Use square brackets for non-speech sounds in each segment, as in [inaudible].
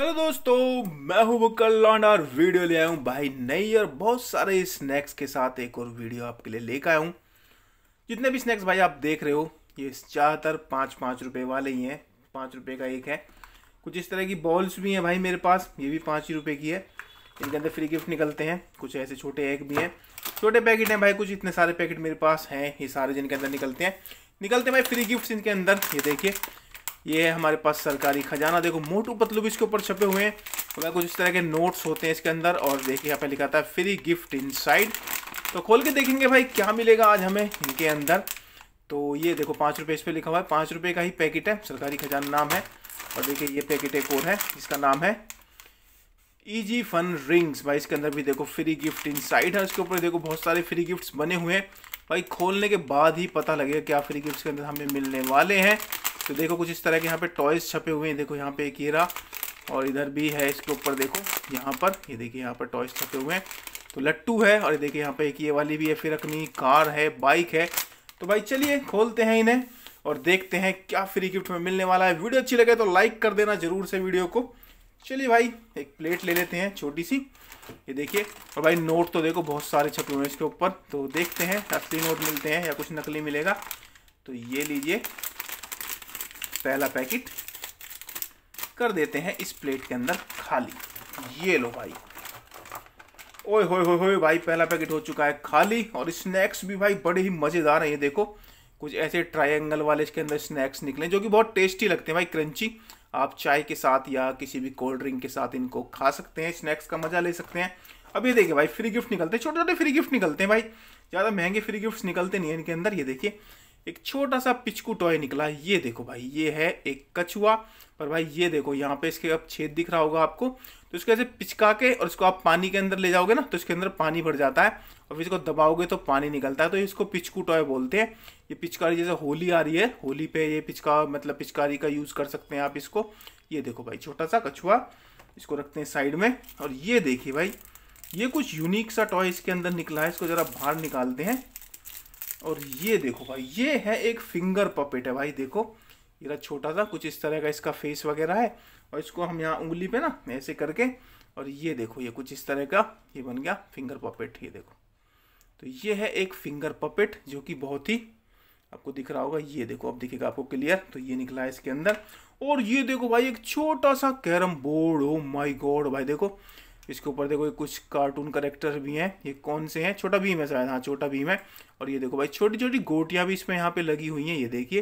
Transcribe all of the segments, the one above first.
hello दोस्तों मैं हूं बुक्कल लॉन्ड और वीडियो ले आया हूं भाई नई और बहुत सारे स्नैक्स के साथ एक और वीडियो आपके लिए लेकर आया हूं जितने भी स्नैक्स भाई आप देख रहे हो ये ज़्यादातर पाँच पाँच रुपए वाले ही हैं पाँच रुपए का एक है कुछ इस तरह की बॉल्स भी हैं भाई मेरे पास ये भी पाँच ही रुपये की है इनके अंदर फ्री गिफ्ट निकलते हैं कुछ ऐसे छोटे एग भी हैं छोटे पैकेट हैं भाई कुछ इतने सारे पैकेट मेरे पास हैं ये सारे जिनके अंदर निकलते हैं निकलते हैं भाई फ्री गिफ्ट इनके अंदर ये देखिए ये है हमारे पास सरकारी खजाना देखो मोटू पतलू भी इसके ऊपर छपे हुए हैं और तो कुछ इस तरह के नोट्स होते हैं इसके अंदर और देखिए यहाँ पे लिखा था फ्री गिफ्ट इन तो खोल के देखेंगे भाई क्या मिलेगा आज हमें इनके अंदर तो ये देखो पाँच रुपये इस पर लिखा हुआ है पाँच रुपये का ही पैकेट है सरकारी खजाना नाम है और देखिए ये पैकेट एक और है जिसका नाम है ईजी फन रिंग्स भाई इसके अंदर भी देखो फ्री गिफ्ट इन है उसके ऊपर देखो बहुत सारे फ्री गिफ्ट्स बने हुए हैं भाई खोलने के बाद ही पता लगेगा क्या फ्री गिफ्ट्स के अंदर हमें मिलने वाले हैं तो देखो कुछ इस तरह के यहाँ पे टॉयज छपे हुए हैं देखो यहाँ पे एक ये रहा और इधर भी है इसके ऊपर देखो यहाँ पर ये यह देखिए यहाँ पर टॉयज छपे हुए हैं तो लट्टू है और ये देखिए यहाँ पे एक ये वाली भी है फिर अपनी कार है बाइक है तो भाई चलिए खोलते हैं इन्हें और देखते हैं क्या फ्री गिफ्ट में मिलने वाला है वीडियो अच्छी लगे तो लाइक कर देना जरूर से वीडियो को चलिए भाई एक प्लेट ले लेते हैं छोटी सी ये देखिए और भाई नोट तो देखो बहुत सारे छपे हुए हैं इसके ऊपर तो देखते हैं असली नोट मिलते हैं या कुछ नकली मिलेगा तो ये लीजिए पहला पैकेट कर देते हैं इस प्लेट के अंदर खाली ये लो भाई ओए होए होए होए भाई पहला पैकेट हो चुका है खाली और स्नैक्स भी भाई बड़े ही मज़ेदार हैं ये देखो कुछ ऐसे ट्रायंगल वाले इसके अंदर स्नैक्स निकले जो कि बहुत टेस्टी लगते हैं भाई क्रंची आप चाय के साथ या किसी भी कोल्ड ड्रिंक के साथ इनको खा सकते हैं स्नैक्स का मज़ा ले सकते हैं अब ये देखिए भाई फ्री गिफ्ट निकलते हैं छोटे छोटे फ्री गिफ्ट निकलते हैं भाई ज़्यादा महंगे फ्री गिफ्ट निकलते नहीं है इनके अंदर ये देखिए एक छोटा सा पिचकू टॉय निकला है ये देखो भाई ये है एक कछुआ पर भाई ये देखो यहाँ पे इसके अब छेद दिख रहा होगा आपको तो इसको ऐसे पिचका के और इसको आप पानी के अंदर ले जाओगे ना तो इसके अंदर पानी भर जाता है और फिर इसको दबाओगे तो पानी निकलता है तो इसको पिचकू टॉय बोलते हैं ये पिचकारी जैसे होली आ रही है होली पे ये पिचका मतलब पिचकारी का यूज़ कर सकते हैं आप इसको ये देखो भाई छोटा सा कछुआ इसको रखते हैं साइड में और ये देखिए भाई ये कुछ यूनिक सा टॉय इसके अंदर निकला है इसको ज़रा बाहर निकालते हैं और ये देखो भाई ये है एक फिंगर पपेट है भाई देखो ये छोटा सा कुछ इस तरह का इसका फेस वगैरह है और इसको हम यहाँ उंगली पे ना ऐसे करके और ये देखो ये कुछ इस तरह का ये बन गया फिंगर पपेट ये देखो तो ये है एक फिंगर पपेट जो कि बहुत ही आपको दिख रहा होगा ये देखो अब दिखेगा आपको क्लियर तो ये निकला है इसके अंदर और ये देखो भाई एक छोटा सा कैरम बोर्ड हो माई गॉड भाई देखो इसके ऊपर देखो ये कुछ कार्टून करेक्टर भी हैं ये कौन से हैं छोटा भीम है शायद हाँ छोटा भीम है और ये देखो भाई छोटी छोटी गोटियाँ भी इसमें यहाँ पे लगी हुई हैं ये देखिए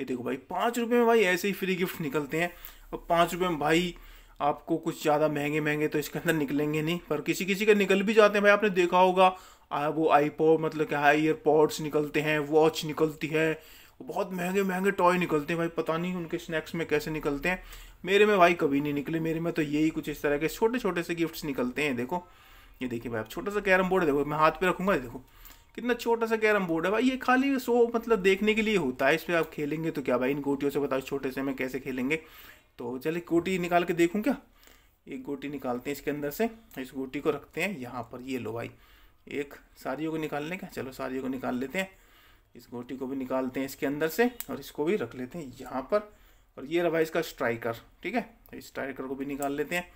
ये देखो भाई पाँच रुपये में भाई ऐसे ही फ्री गिफ्ट निकलते हैं और पाँच रुपये में भाई आपको कुछ ज़्यादा महंगे महंगे तो इसके अंदर निकलेंगे नहीं पर किसी किसी के निकल भी जाते हैं भाई आपने देखा होगा आ, वो आईपॉड मतलब क्या है ईयरपॉड्स निकलते हैं वॉच निकलती है वो बहुत महंगे महंगे टॉय निकलते हैं भाई पता नहीं उनके स्नैक्स में कैसे निकलते हैं मेरे में भाई कभी नहीं निकले मेरे में तो यही कुछ इस तरह के छोटे छोटे से गिफ्ट्स निकलते हैं देखो ये देखिए भाई आप छोटा सा कैरम बोर्ड देखो मैं हाथ पे रखूंगा देखो कितना छोटा सा कैरम बोर्ड है भाई ये खाली सो मतलब देखने के लिए होता है इस पर आप खेलेंगे तो क्या भाई इन गोटियों से बताओ छोटे से मैं कैसे खेलेंगे तो चलिए गोटी निकाल के देखूँ क्या एक गोटी निकालते हैं इसके अंदर से इस गोटी को रखते हैं यहाँ पर ये लो भाई एक सारियों को निकालने का चलो सारियों को निकाल लेते हैं इस गोटी को भी निकालते हैं इसके अंदर से और इसको भी रख लेते हैं यहाँ पर और ये रहा भाई इसका स्ट्राइकर ठीक है तो स्ट्राइकर को भी निकाल लेते हैं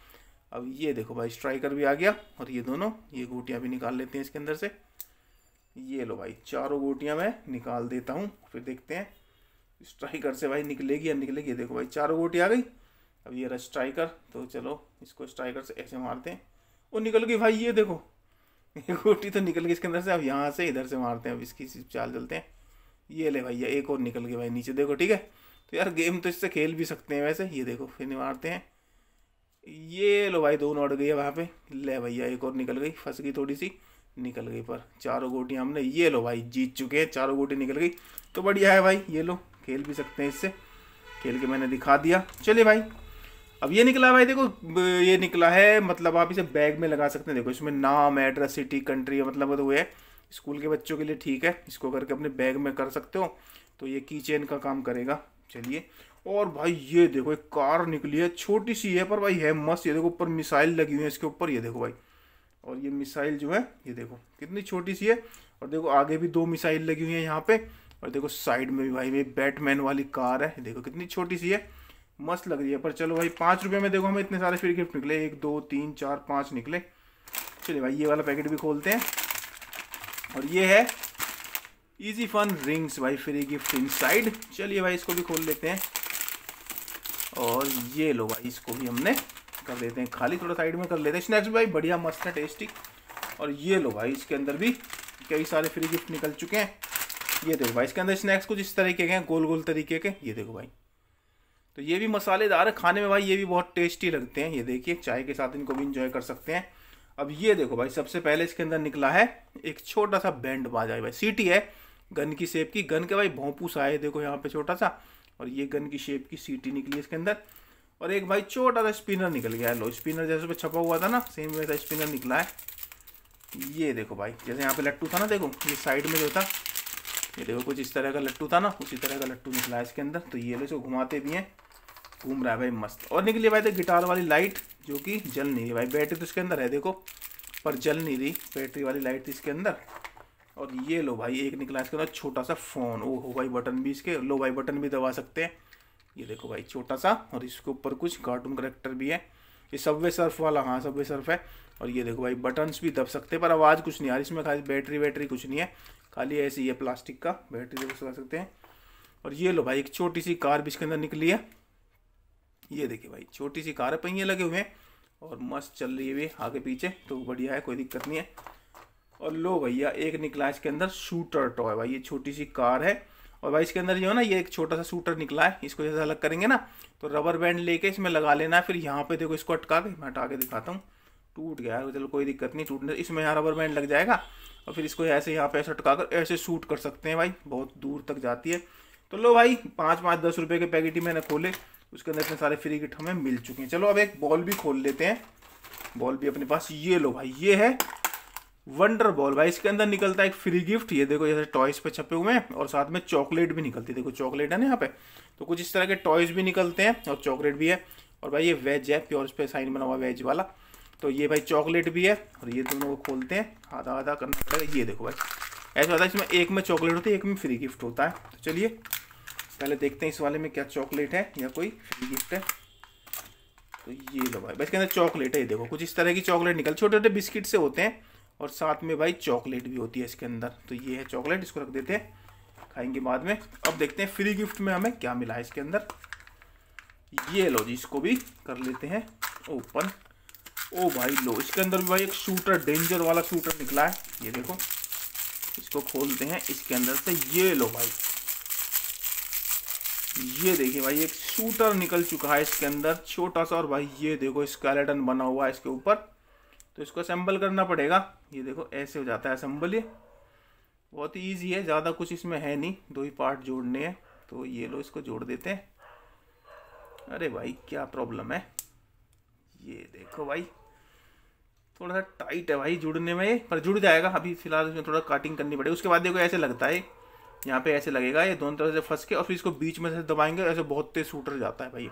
अब ये देखो भाई स्ट्राइकर भी आ गया और ये दोनों ये गोटियाँ भी निकाल लेते हैं इसके अंदर से ये लो भाई चारों गोटियाँ मैं निकाल देता हूँ फिर देखते हैं स्ट्राइकर से भाई निकलेगी या निकलेगी देखो भाई चारों गोटी आ गई अब ये रहा स्ट्राइकर तो चलो इसको स्ट्राइकर से ऐसे मारते हैं वो निकल गई भाई ये देखो एक [laughs] गोटी तो निकल गई इसके अंदर से अब यहाँ से इधर से मारते हैं अब इसकी चाल चलते हैं ये ले भैया एक और निकल गए भाई नीचे देखो ठीक है तो यार गेम तो इससे खेल भी सकते हैं वैसे ये देखो फिर मारते हैं ये लो भाई दोनों अड़ गई है वहाँ पे ले भैया एक और निकल गई फंस गई थोड़ी सी निकल गई पर चारों गोटियाँ हमने ये लो भाई जीत चुके हैं चारों गोटी निकल गई तो बढ़िया है भाई ये लो खेल भी सकते हैं इससे खेल के मैंने दिखा दिया चलिए भाई अब ये निकला भाई देखो ये निकला है मतलब आप इसे बैग में लगा सकते हैं देखो इसमें नाम एड्रेस सिटी कंट्री मतलब तो है स्कूल के बच्चों के लिए ठीक है इसको करके अपने बैग में कर सकते हो तो ये की चेन का काम करेगा चलिए और भाई ये देखो एक कार निकली है छोटी सी है पर भाई है मस्त ये देखो ऊपर मिसाइल लगी हुई है इसके ऊपर ये देखो भाई और ये मिसाइल जो है ये देखो कितनी छोटी सी है और देखो आगे भी दो मिसाइल लगी हुई है यहाँ पे और देखो साइड में भी भाई ये बैटमैन वाली कार है देखो कितनी छोटी सी है मस्त लग रही है पर चलो भाई पाँच रुपये में देखो हमें इतने सारे फ्री गिफ्ट निकले एक दो तीन चार पाँच निकले चलिए भाई ये वाला पैकेट भी खोलते हैं और ये है इजी फन रिंग्स भाई फ्री गिफ्ट इनसाइड चलिए भाई इसको भी खोल लेते हैं और ये लो भाई इसको भी हमने कर देते हैं खाली थोड़ा साइड में कर लेते हैं स्नैक्स भाई बढ़िया मस्त है टेस्टी और ये लो भाई इसके अंदर भी कई सारे फ्री गिफ्ट निकल चुके हैं ये देखो भाई इसके अंदर स्नैक्स कुछ इस तरीके के हैं गोल गोल तरीके के ये देखो भाई तो ये भी मसालेदार है खाने में भाई ये भी बहुत टेस्टी लगते हैं ये देखिए चाय के साथ इनको भी इंजॉय कर सकते हैं अब ये देखो भाई सबसे पहले इसके अंदर निकला है एक छोटा सा बैंड बाजा है भाई सीटी है गन की शेप की गन के भाई भोंपूस आए देखो यहाँ पे छोटा सा और ये गन की शेप की सीटी निकली इसके अंदर और एक भाई छोटा सा स्पिनर निकल गया है लो स्पिनर जैसे पे छपा हुआ था ना सेम वैसा स्पिनर निकला है ये देखो भाई जैसे यहाँ पे लट्टू था ना देखो ये साइड में जो था ये देखो कुछ इस तरह का लट्टू था ना उसी तरह का लट्टू निकला है इसके अंदर तो ये लोग घुमाते भी हैं घूम रहा है भाई मस्त और निकली भाई तो गिटार वाली लाइट जो कि जल नहीं रही भाई बैटरी तो इसके अंदर है देखो पर जल नहीं रही बैटरी वाली लाइट थी इसके अंदर और ये लो भाई एक निकला इसके अंदर छोटा सा फ़ोन ओ हो भाई बटन भी इसके लो भाई बटन भी दबा सकते हैं ये देखो भाई छोटा सा और इसके ऊपर कुछ कार्टून करेक्टर भी है ये वे सर्फ वाला हाँ वे सर्फ है और ये देखो भाई बटन्स भी दब सकते हैं पर आवाज़ कुछ नहीं आ रही इसमें खाली बैटरी वैटरी कुछ नहीं है खाली ऐसी ये प्लास्टिक का बैटरी लगा सकते हैं और ये लो भाई एक छोटी सी कार भी इसके अंदर निकली है ये देखिए भाई छोटी सी कार पहिए लगे हुए हैं और मस्त चल रही है भी आगे पीछे तो बढ़िया है कोई दिक्कत नहीं है और लो भैया एक निकला इसके अंदर शूटर टॉय भाई ये छोटी सी कार है और भाई इसके अंदर जो है ना ये एक छोटा सा शूटर निकला है इसको जैसे अलग करेंगे ना तो रबर बैंड लेके इसमें लगा लेना है फिर यहाँ पे देखो इसको अटका के मैं हटा के दिखाता हूँ टूट गया है चलो कोई दिक्कत नहीं टूटने इसमें यहाँ रबर बैंड लग जाएगा और फिर इसको ऐसे यहाँ पे ऐसे अटका कर ऐसे शूट कर सकते हैं भाई बहुत दूर तक जाती है तो लो भाई पाँच पाँच दस रुपये के पैकेट ही मैंने खोले उसके अंदर इतने सारे फ्री किट हमें मिल चुके हैं चलो अब एक बॉल भी खोल लेते हैं बॉल भी अपने पास ये लो भाई ये है वंडर बॉल भाई इसके अंदर निकलता है एक फ्री गिफ्ट ये देखो जैसे टॉयज पे छपे हुए हैं और साथ में चॉकलेट भी निकलती है देखो चॉकलेट है ना यहाँ पे तो कुछ इस तरह के टॉयज भी निकलते हैं और चॉकलेट भी है और भाई ये वेज है प्योर इस पर साइन बना हुआ वेज वाला तो ये भाई चॉकलेट भी है और ये दोनों को खोलते हैं आधा आधा करना पड़ेगा ये देखो भाई ऐसा होता है इसमें एक में चॉकलेट होती है एक में फ्री गिफ्ट होता है तो चलिए पहले देखते हैं इस वाले में क्या चॉकलेट है या कोई फ्री गिफ्ट है तो ये लो भाई इसके अंदर चॉकलेट है ये देखो कुछ इस तरह की चॉकलेट निकल छोटे छोटे बिस्किट से होते हैं और साथ में भाई चॉकलेट भी होती है इसके अंदर तो ये है चॉकलेट इसको रख देते हैं खाएंगे बाद में अब देखते हैं फ्री गिफ्ट में हमें क्या मिला है इसके अंदर ये लो जी इसको भी कर लेते हैं ओपन ओ भाई लो इसके अंदर भी भाई एक शूटर डेंजर वाला शूटर निकला है ये देखो इसको खोलते हैं इसके अंदर से ये लो भाई ये देखिए भाई एक शूटर निकल चुका है इसके अंदर छोटा सा और भाई ये देखो स्केलेटन बना हुआ है इसके ऊपर तो इसको असेंबल करना पड़ेगा ये देखो ऐसे हो जाता है असेंबल ये बहुत ही ईजी है ज़्यादा कुछ इसमें है नहीं दो ही पार्ट जोड़ने हैं तो ये लो इसको जोड़ देते हैं अरे भाई क्या प्रॉब्लम है ये देखो भाई थोड़ा सा टाइट है भाई जुड़ने में पर जुड़ जाएगा अभी फिलहाल इसमें थोड़ा काटिंग करनी पड़ेगी उसके बाद देखो ऐसे लगता है यहाँ पे ऐसे लगेगा ये दोनों तरफ से फंस के और फिर इसको बीच में से दबाएंगे ऐसे बहुत तेज सूटर जाता है भाई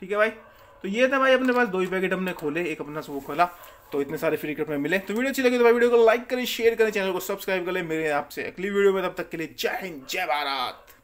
ठीक है भाई तो ये था भाई अपने पास दो ही पैकेट हमने खोले एक अपना वो खोला तो इतने सारे फ्री कट में मिले तो वीडियो अच्छी लगी तो भाई वीडियो को लाइक करें शेयर करें चैनल को सब्सक्राइब करें मेरे आपसे अगली वीडियो में तब तक के लिए जय हिंद जय भारत